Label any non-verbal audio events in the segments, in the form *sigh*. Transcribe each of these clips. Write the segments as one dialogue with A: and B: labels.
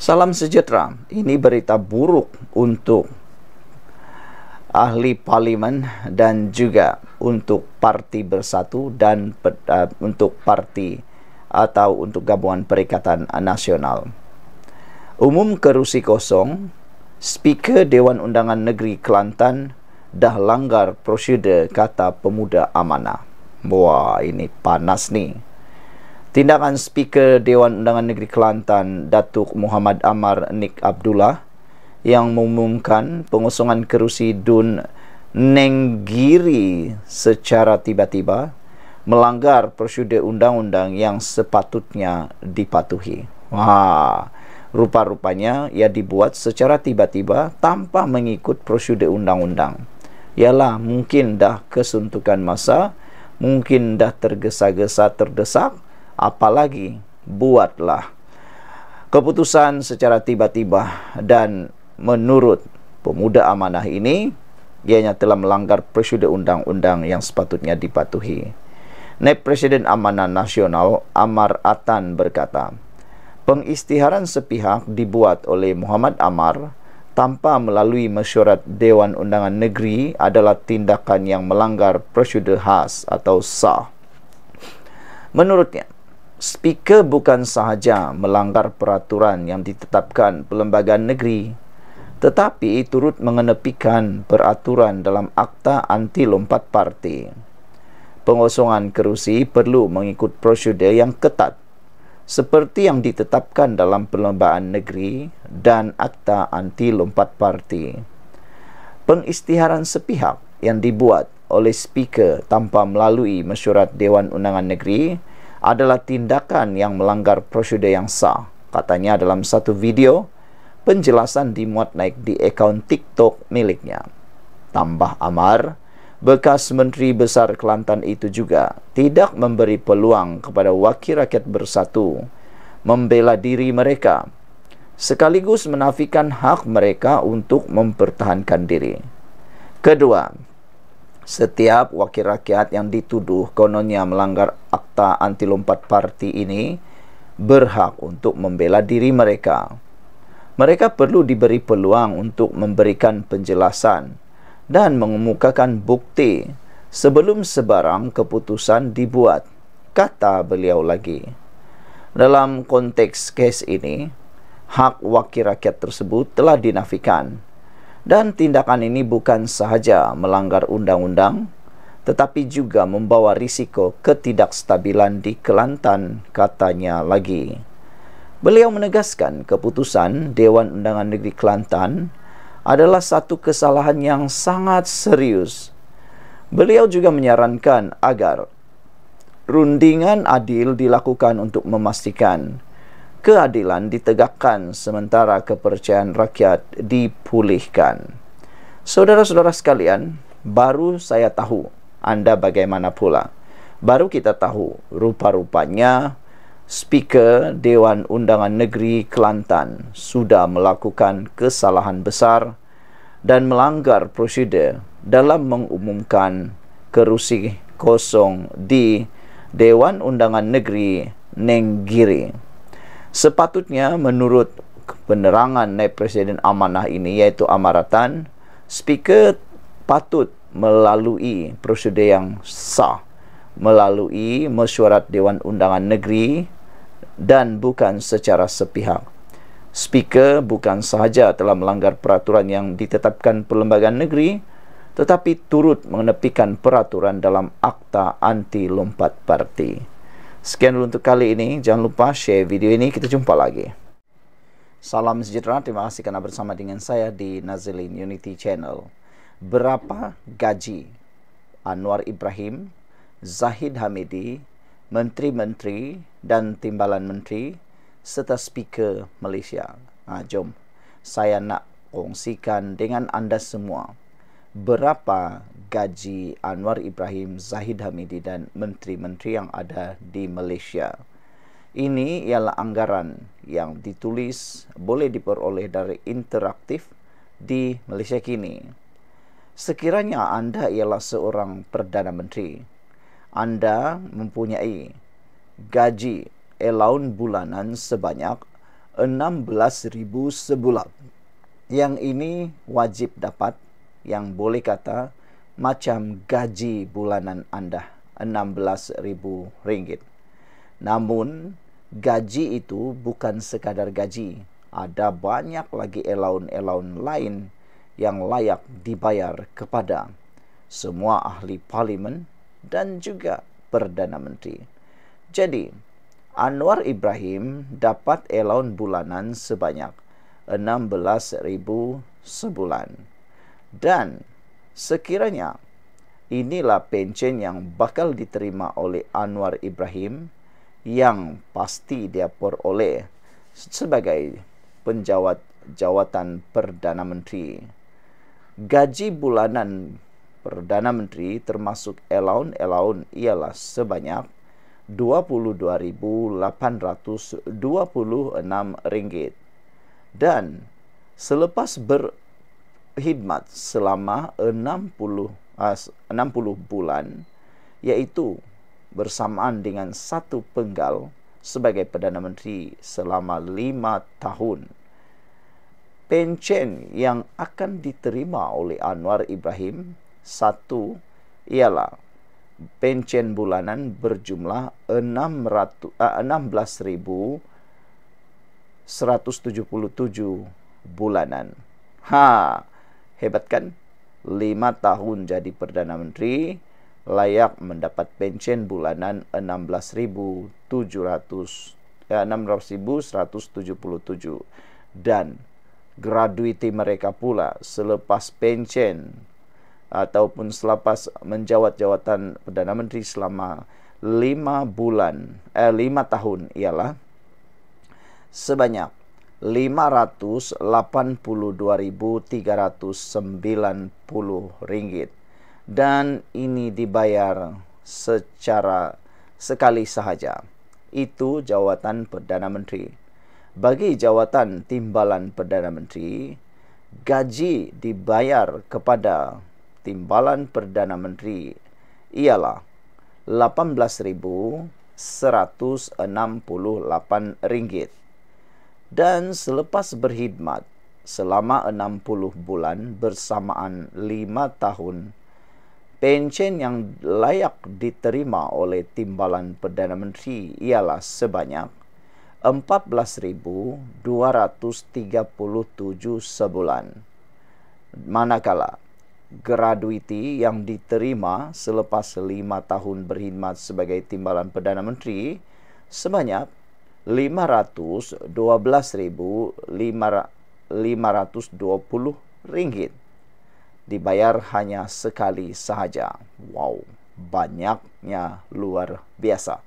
A: Salam sejahtera. Ini berita buruk untuk ahli parlimen dan juga untuk parti bersatu dan uh, untuk parti atau untuk gabungan perikatan nasional. Umum kerusi kosong, speaker Dewan Undangan Negeri Kelantan dah langgar prosedur kata pemuda amanah. Wah, ini panas nih. Tindakan Speaker Dewan Undangan Negeri Kelantan Datuk Muhammad Amar Nik Abdullah yang mengumumkan pengosongan kerusi DUN Nenggiri secara tiba-tiba melanggar prosedur undang-undang yang sepatutnya dipatuhi. Wah, rupa-rupanya ia dibuat secara tiba-tiba tanpa mengikut prosedur undang-undang. Yalah, mungkin dah kesuntukan masa, mungkin dah tergesa-gesa terdesak, apalagi buatlah keputusan secara tiba-tiba dan menurut pemuda amanah ini ianya telah melanggar prosedur undang-undang yang sepatutnya dipatuhi. Naib Presiden Amanah Nasional Amar Atan berkata, pengistiharan sepihak dibuat oleh Muhammad Amar tanpa melalui mesyuarat Dewan Undangan Negeri adalah tindakan yang melanggar prosedur khas atau SAH. Menurutnya, speaker bukan sahaja melanggar peraturan yang ditetapkan perlembagaan negeri tetapi turut mengenepikan peraturan dalam akta anti lompat parti pengosongan kerusi perlu mengikut prosedur yang ketat seperti yang ditetapkan dalam perlembagaan negeri dan akta anti lompat parti Pengistiharan sepihak yang dibuat oleh speaker tanpa melalui mesyuarat dewan undangan negeri adalah tindakan yang melanggar prosedur yang sah. Katanya dalam satu video, penjelasan dimuat naik di akaun TikTok miliknya. Tambah Amar, bekas Menteri Besar Kelantan itu juga tidak memberi peluang kepada wakil rakyat bersatu membela diri mereka sekaligus menafikan hak mereka untuk mempertahankan diri. Kedua, setiap wakil rakyat yang dituduh kononnya melanggar akta anti lompat parti ini berhak untuk membela diri mereka. Mereka perlu diberi peluang untuk memberikan penjelasan dan mengemukakan bukti sebelum sebarang keputusan dibuat, kata beliau lagi. Dalam konteks kes ini, hak wakil rakyat tersebut telah dinafikan dan tindakan ini bukan sahaja melanggar undang-undang tetapi juga membawa risiko ketidakstabilan di Kelantan katanya lagi Beliau menegaskan keputusan Dewan Undangan Negeri Kelantan adalah satu kesalahan yang sangat serius Beliau juga menyarankan agar rundingan adil dilakukan untuk memastikan keadilan ditegakkan sementara kepercayaan rakyat dipulihkan. Saudara-saudara sekalian, baru saya tahu anda bagaimana pula. Baru kita tahu rupa-rupanya speaker Dewan Undangan Negeri Kelantan sudah melakukan kesalahan besar dan melanggar prosedur dalam mengumumkan kerusi kosong di Dewan Undangan Negeri Nenggiri. Sepatutnya menurut penerangan naib presiden amanah ini iaitu amaratan speaker patut melalui prosedur yang sah melalui mesyuarat dewan undangan negeri dan bukan secara sepihak speaker bukan sahaja telah melanggar peraturan yang ditetapkan perlembagaan negeri tetapi turut menepikan peraturan dalam akta anti lompat parti Sekian dulu untuk kali ini. Jangan lupa share video ini. Kita jumpa lagi. Salam sejahtera. Terima kasih kerana bersama dengan saya di Nazilin Unity Channel. Berapa gaji Anwar Ibrahim, Zahid Hamidi, Menteri-Menteri dan Timbalan Menteri serta Speaker Malaysia? Ha, jom, saya nak kongsikan dengan anda semua berapa gaji Anwar Ibrahim, Zahid Hamidi dan menteri-menteri yang ada di Malaysia. Ini ialah anggaran yang ditulis boleh diperoleh dari interaktif di Malaysia kini. Sekiranya anda ialah seorang Perdana Menteri, anda mempunyai gaji elaun bulanan sebanyak 16,000 sebulan. Yang ini wajib dapat yang boleh kata macam gaji bulanan anda enam belas ribu ringgit. Namun, gaji itu bukan sekadar gaji. Ada banyak lagi elaun-elaun lain yang layak dibayar kepada semua ahli parlimen dan juga Perdana Menteri. Jadi, Anwar Ibrahim dapat elaun bulanan sebanyak enam belas ribu sebulan dan sekiranya inilah pencen yang bakal diterima oleh Anwar Ibrahim yang pasti dia peroleh sebagai penjawat jawatan Perdana Menteri. Gaji bulanan Perdana Menteri termasuk elaun-elaun ialah sebanyak RM22,826 dan selepas ber khidmat selama 60 60 ah, bulan iaitu bersamaan dengan satu penggal sebagai perdana menteri selama 5 tahun. Pencen yang akan diterima oleh Anwar Ibrahim satu ialah pencen bulanan berjumlah 600 ah, uh, bulanan. Ha, hebat kan? 5 tahun jadi Perdana Menteri layak mendapat pensiun bulanan 16,177 ya, eh, dan graduiti mereka pula selepas pensiun ataupun selepas menjawat jawatan Perdana Menteri selama 5 bulan eh 5 tahun ialah sebanyak 582,390 ringgit dan ini dibayar secara sekali sahaja. Itu jawatan Perdana Menteri. Bagi jawatan timbalan Perdana Menteri, gaji dibayar kepada timbalan Perdana Menteri ialah 18,168 ringgit dan selepas berkhidmat selama 60 bulan bersamaan 5 tahun pencen yang layak diterima oleh timbalan perdana menteri ialah sebanyak 14237 sebulan manakala graduiti yang diterima selepas 5 tahun berkhidmat sebagai timbalan perdana menteri sebanyak 512.520 ringgit. Dibayar hanya sekali sahaja. Wow, banyaknya luar biasa.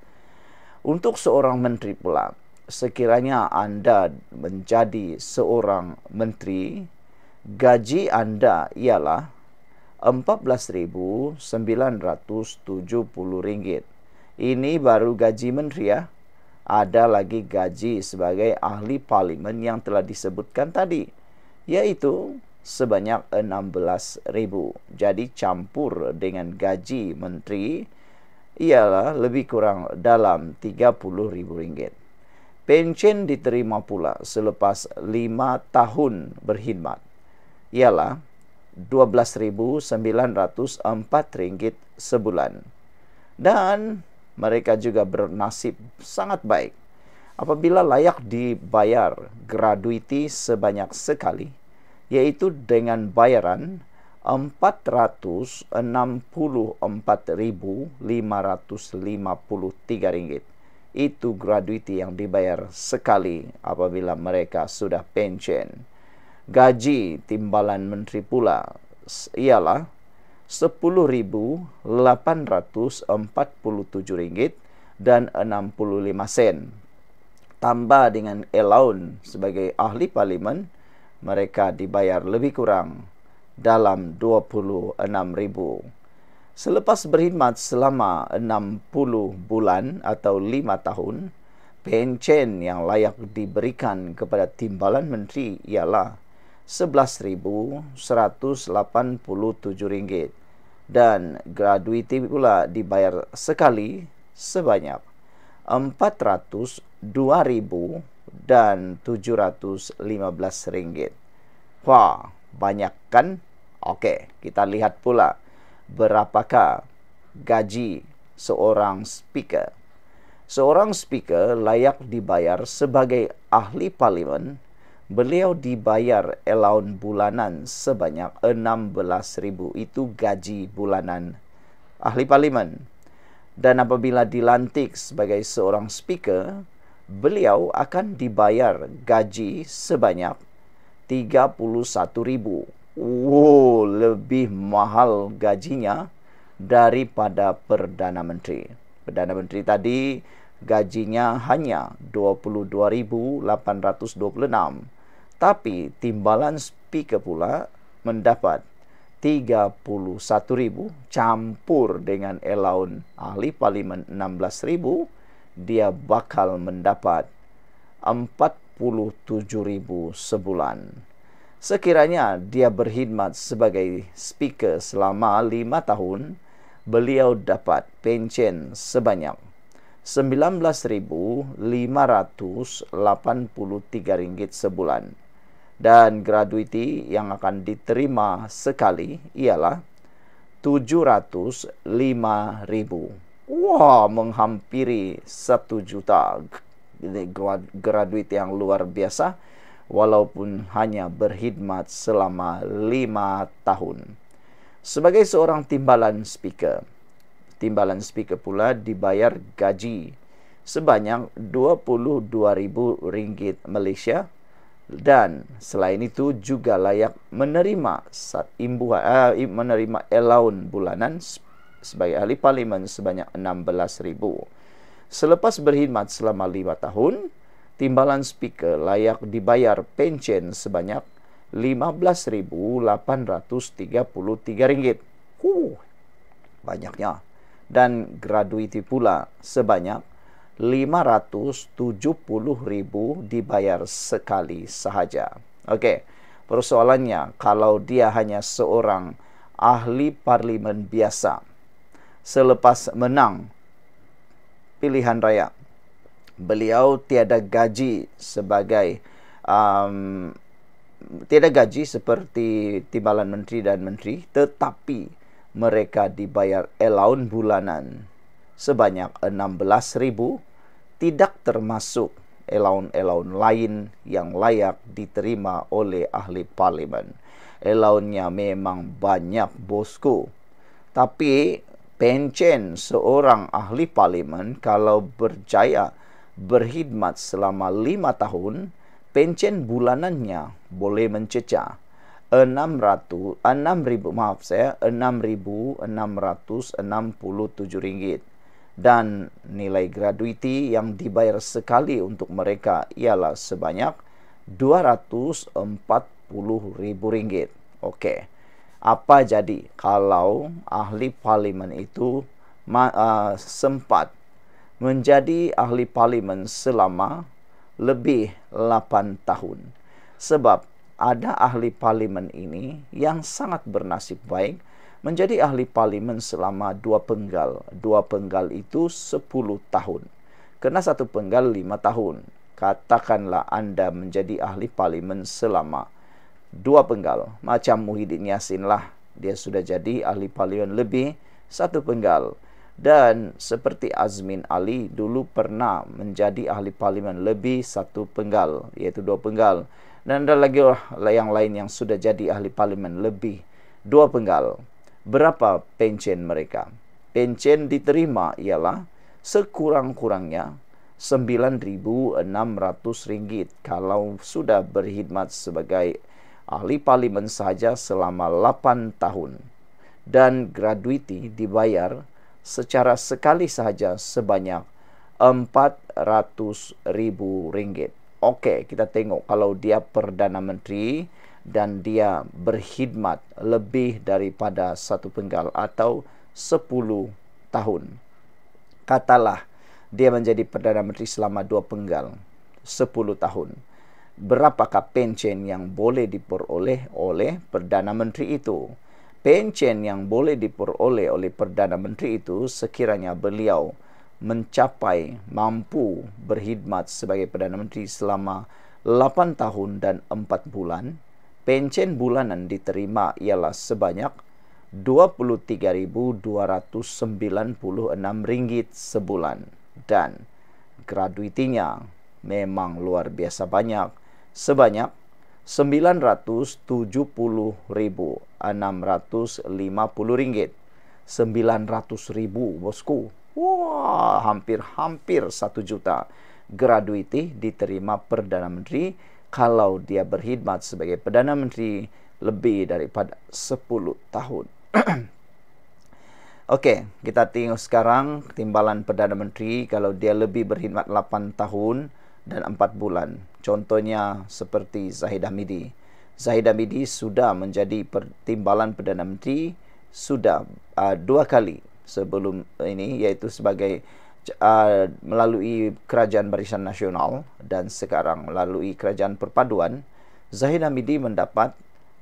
A: Untuk seorang menteri pula, sekiranya Anda menjadi seorang menteri, gaji Anda ialah empat belas ribu sembilan ratus tujuh puluh ringgit Ini baru gaji menteri ya. ada lagi gaji sebagai ahli parlimen yang telah disebutkan tadi yaitu sebanyak ribu. jadi campur dengan gaji menteri ialah lebih kurang dalam ribu ringgit. Pencen diterima pula selepas 5 tahun berkhidmat ialah rm ringgit sebulan. Dan mereka juga bernasib sangat baik. Apabila layak dibayar gratuity sebanyak sekali, yaitu dengan bayaran 464,553 ringgit. Itu gratuity yang dibayar sekali apabila mereka sudah pensiun. Gaji timbalan menteri pula ialah 10,847 ringgit dan 65 sen. Tambah dengan allowance sebagai ahli parlimen, mereka dibayar lebih kurang dalam 26 ribu. Selepas berkhidmat selama 60 bulan atau 5 tahun, pencen yang layak diberikan kepada timbalan menteri ialah 11,187 ringgit dan graduiti pula dibayar sekali sebanyak dan 715 ringgit. Wah, banyak kan? Okey, kita lihat pula berapakah gaji seorang speaker. Seorang speaker layak dibayar sebagai ahli parlimen beliau dibayar allowance bulanan sebanyak 16000 itu gaji bulanan ahli parlimen dan apabila dilantik sebagai seorang speaker beliau akan dibayar gaji sebanyak 31000 wow lebih mahal gajinya daripada perdana menteri perdana menteri tadi gajinya hanya 22826 tetapi timbalan speaker pula mendapat 31,000 campur dengan elaun ahli parlimen 16,000 dia bakal mendapat 47,000 sebulan. Sekiranya dia berkhidmat sebagai speaker selama 5 tahun, beliau dapat pencen sebanyak rm ringgit sebulan dan graduiti yang akan diterima sekali ialah 705,000. Wah, menghampiri 1 juta graduiti yang luar biasa walaupun hanya berkhidmat selama 5 tahun. Sebagai seorang timbalan speaker, timbalan speaker pula dibayar gaji sebanyak rm ringgit Malaysia dan selain itu juga layak menerima sat imbuhan uh, menerima allowance bulanan sebagai ahli parlimen sebanyak 16000 selepas berkhidmat selama 5 tahun timbalan speaker layak dibayar pension sebanyak 15833 ringgit huh banyaknya dan graduiti pula sebanyak 570,000 dibayar sekali sahaja. Okey. Persoalannya kalau dia hanya seorang ahli parlimen biasa selepas menang pilihan raya beliau tiada gaji sebagai um, tiada gaji seperti timbalan menteri dan menteri tetapi mereka dibayar allowance bulanan sebanyak ribu tidak termasuk elaun-elaun lain yang layak diterima oleh ahli parlimen. Elaunnya memang banyak bosku. Tapi pencen seorang ahli parlimen kalau berjaya berkhidmat selama lima tahun, pencen bulanannya boleh mencecah. 600 6000 maaf saya 6667 ringgit dan nilai graduiti yang dibayar sekali untuk mereka ialah sebanyak RM240,000. Okey. Apa jadi kalau ahli parlimen itu uh, sempat menjadi ahli parlimen selama lebih 8 tahun? Sebab ada ahli parlimen ini yang sangat bernasib baik menjadi ahli parlimen selama dua penggal. Dua penggal itu sepuluh tahun. Kena satu penggal lima tahun. Katakanlah anda menjadi ahli parlimen selama dua penggal. Macam Muhyiddin Yassin lah. Dia sudah jadi ahli parlimen lebih satu penggal. Dan seperti Azmin Ali dulu pernah menjadi ahli parlimen lebih satu penggal. Iaitu dua penggal. Dan ada lagi lah yang lain yang sudah jadi ahli parlimen lebih dua penggal berapa pencen mereka. Pencen diterima ialah sekurang-kurangnya RM9,600 kalau sudah berkhidmat sebagai ahli parlimen saja selama 8 tahun dan graduiti dibayar secara sekali sahaja sebanyak RM400,000. Okey, kita tengok kalau dia Perdana Menteri, dan dia berkhidmat lebih daripada satu penggal atau sepuluh tahun. Katalah dia menjadi Perdana Menteri selama dua penggal, sepuluh tahun. Berapakah pencen yang boleh diperoleh oleh Perdana Menteri itu? Pencen yang boleh diperoleh oleh Perdana Menteri itu sekiranya beliau mencapai mampu berkhidmat sebagai Perdana Menteri selama 8 tahun dan 4 bulan pencen bulanan diterima ialah sebanyak RM23,296 sebulan dan graduitinya memang luar biasa banyak sebanyak RM970,650 rm ribu bosku wah hampir-hampir satu juta graduiti diterima Perdana Menteri kalau dia berkhidmat sebagai Perdana Menteri lebih daripada 10 tahun. *clears throat* Okey, kita tengok sekarang timbalan Perdana Menteri kalau dia lebih berkhidmat 8 tahun dan 4 bulan. Contohnya seperti Zahid Hamidi. Zahid Hamidi sudah menjadi timbalan Perdana Menteri sudah uh, dua kali sebelum ini iaitu sebagai uh, melalui Kerajaan Barisan Nasional dan sekarang melalui Kerajaan Perpaduan, Zahid Hamidi mendapat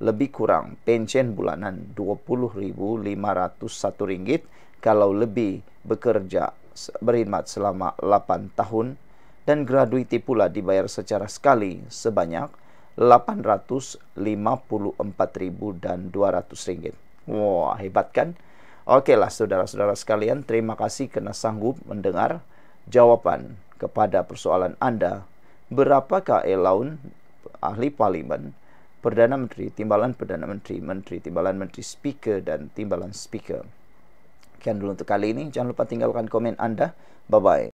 A: lebih kurang pencen bulanan RM20,501 kalau lebih bekerja berkhidmat selama 8 tahun dan graduiti pula dibayar secara sekali sebanyak RM854,200. Wah, wow, hebat kan? Oke lah saudara-saudara sekalian, terima kasih karena sanggup mendengar jawaban kepada persoalan Anda. Berapakah Elaun, ahli parlimen, Perdana Menteri, Timbalan Perdana Menteri, Menteri, Timbalan Menteri, Speaker, dan Timbalan Speaker. Sekian dulu untuk kali ini. Jangan lupa tinggalkan komen Anda. Bye-bye.